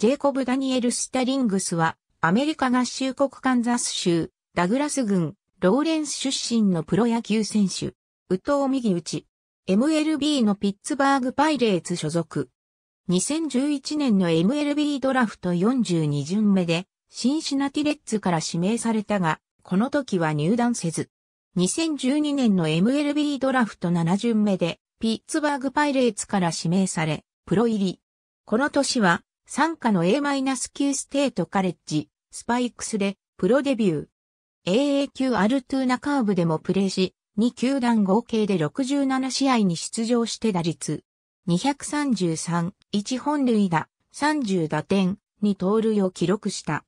ジェイコブ・ダニエル・スタリングスは、アメリカ合衆国カンザス州、ダグラス郡、ローレンス出身のプロ野球選手、右投右打ち、MLB のピッツバーグパイレーツ所属。2011年の MLB ドラフト42巡目で、シンシナティレッツから指名されたが、この時は入団せず。2012年の MLB ドラフト7巡目で、ピッツバーグパイレーツから指名され、プロ入り。この年は、参加の A-9 ステートカレッジ、スパイクスでプロデビュー。AA 級アルトゥーナカーブでもプレーし、2球団合計で67試合に出場して打率。233、1本塁打、30打点、2盗塁を記録した。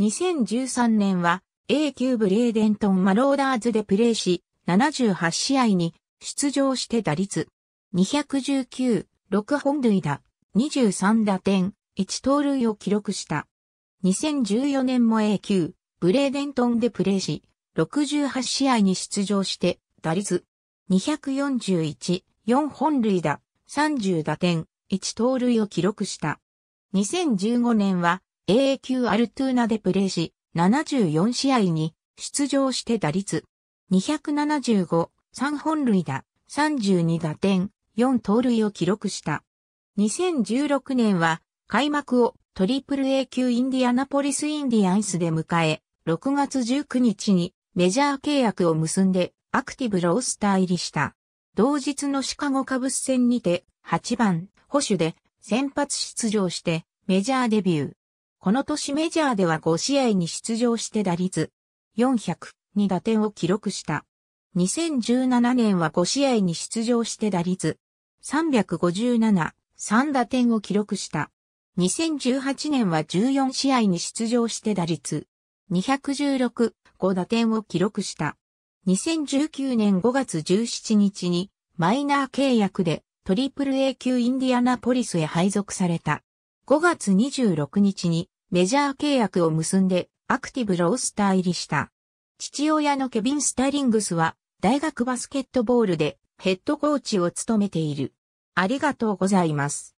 2013年は A 級ブレーデントン・マローダーズでプレーし、78試合に出場して打率。219、6本塁打、23打点、1盗塁を記録した。2014年も A 級、ブレーデントンでプレーし、68試合に出場して、打率241、4本塁打、30打点、1盗塁を記録した。2015年は A 級アルトゥーナでプレーし、74試合に出場して打率275、3本塁打、32打点、4盗塁を記録した。2016年は開幕をトリプル A 級インディアナポリスインディアンスで迎え、6月19日にメジャー契約を結んでアクティブロースター入りした。同日のシカゴカブス戦にて8番保守で先発出場してメジャーデビュー。この年メジャーでは5試合に出場して打率400に打点を記録した。2017年は5試合に出場して打率357 3打点を記録した。2018年は14試合に出場して打率216、5打点を記録した。2019年5月17日にマイナー契約でトリプル A 級インディアナポリスへ配属された。5月26日にメジャー契約を結んでアクティブロースター入りした。父親のケビン・スタリングスは大学バスケットボールでヘッドコーチを務めている。ありがとうございます。